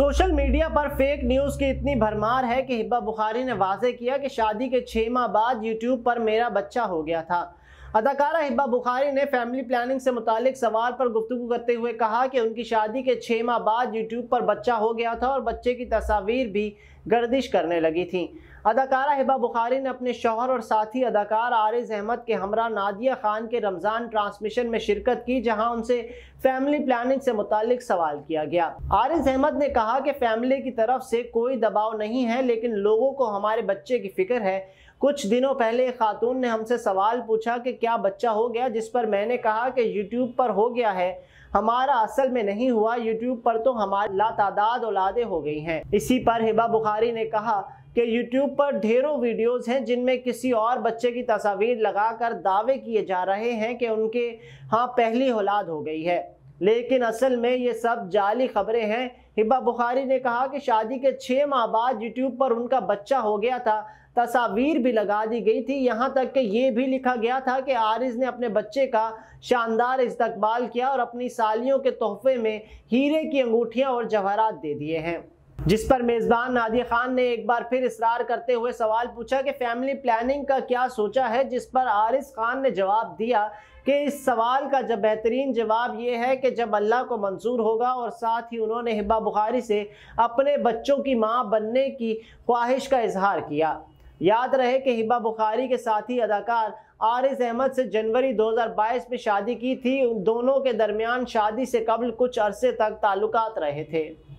social media पर fake news की इतनी भरमार है कि हिब्बा बुखारी ने वाजे किया कि शादी के छः माह बाद यूट्यूब पर मेरा बच्चा हो गया था अदाकारा हिब्बा बुखारी ने फैमिली प्लानिंग से मुतालिक सवाल पर गुफ्तु करते हुए कहा कि उनकी शादी के छः माह बाद यूट्यूब पर बच्चा हो गया था और बच्चे की तस्वीर भी गर्दिश करने लगी थी अदाकारा हिबा बुखारी ने अपने शोहर और साथी अदाकार आरिज अहमद के हमरा नादिया खान के रमज़ान ट्रांसमिशन में शिरकत की जहां उनसे फैमिली प्लानिंग से मुतालिक सवाल किया गया आरिज अहमद ने कहा कि फैमिली की तरफ से कोई दबाव नहीं है लेकिन लोगों को हमारे बच्चे की फिक्र है कुछ दिनों पहले एक खातून ने हमसे सवाल पूछा कि क्या बच्चा हो गया जिस पर मैंने कहा कि यूट्यूब पर हो गया है हमारा असल में नहीं हुआ यूट्यूब पर तो हमारी लातादाद औलादे हो गई हैं इसी पर हिबा बुखारी ने कहा कि YouTube पर ढेरों वीडियोस हैं जिनमें किसी और बच्चे की तस्वीर लगाकर दावे किए जा रहे हैं कि उनके हाँ पहली औलाद हो गई है लेकिन असल में ये सब जाली खबरें हैं हिब्बा बुखारी ने कहा कि शादी के छः माह बाद यूट्यूब पर उनका बच्चा हो गया था तस्वीर भी लगा दी गई थी यहाँ तक कि ये भी लिखा गया था कि आरिज ने अपने बच्चे का शानदार इस्तकबाल किया और अपनी सालियों के तोहफे में हीरे की अंगूठियाँ और जवाहरात दे दिए हैं जिस पर मेजबान नादिया खान ने एक बार फिर इसरार करते हुए सवाल पूछा कि फैमिली प्लानिंग का क्या सोचा है जिस पर आरिस खान ने जवाब दिया कि इस सवाल का जब बेहतरीन जवाब ये है कि जब अल्लाह को मंजूर होगा और साथ ही उन्होंने हिब्बा बुखारी से अपने बच्चों की माँ बनने की ख्वाहिश का इजहार किया याद रहे कि हिब्बा बुखारी के साथी अदाकार आरिस अहमद से जनवरी 2022 में शादी की थी उन दोनों के दरमियान शादी से कबल कुछ अरसे तक ताल्लुक रहे थे